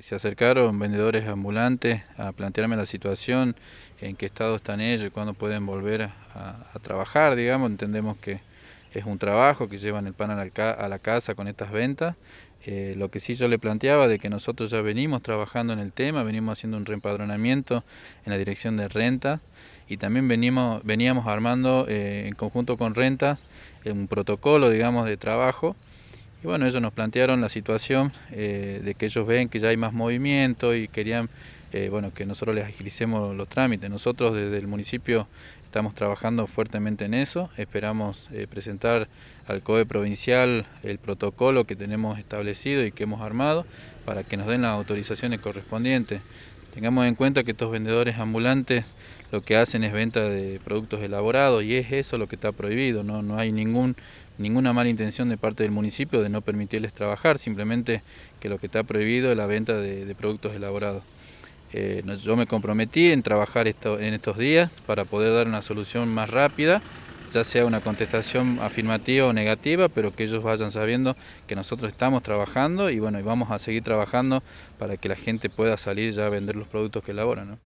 Se acercaron vendedores ambulantes a plantearme la situación, en qué estado están ellos, cuándo pueden volver a, trabajar, digamos, entendemos que es un trabajo que llevan el pan a la, casa con estas ventas. Eh, lo que sí yo le planteaba de que nosotros ya venimos trabajando en el tema, venimos haciendo un reempadronamiento en la dirección de renta y también veníamos armando eh, en conjunto con renta eh, un protocolo, digamos, de trabajo y bueno, ellos nos plantearon la situación eh, de que ellos ven que ya hay más movimiento y querían eh, bueno, que nosotros les agilicemos los trámites. Nosotros desde el municipio estamos trabajando fuertemente en eso. Esperamos eh, presentar al COE provincial el protocolo que tenemos establecido y que hemos armado para que nos den las autorizaciones correspondientes. Tengamos en cuenta que estos vendedores ambulantes lo que hacen es venta de productos elaborados y es eso lo que está prohibido, no, hay ningún, ninguna mala intención de parte del municipio de no permitirles trabajar, simplemente que lo que está prohibido es la venta de, productos elaborados. Eh, yo me comprometí en trabajar en estos días para poder dar una solución más rápida ya sea una contestación afirmativa o negativa, pero que ellos vayan sabiendo que nosotros estamos trabajando y bueno, y vamos a seguir trabajando para que la gente pueda salir ya a vender los productos que elaboran.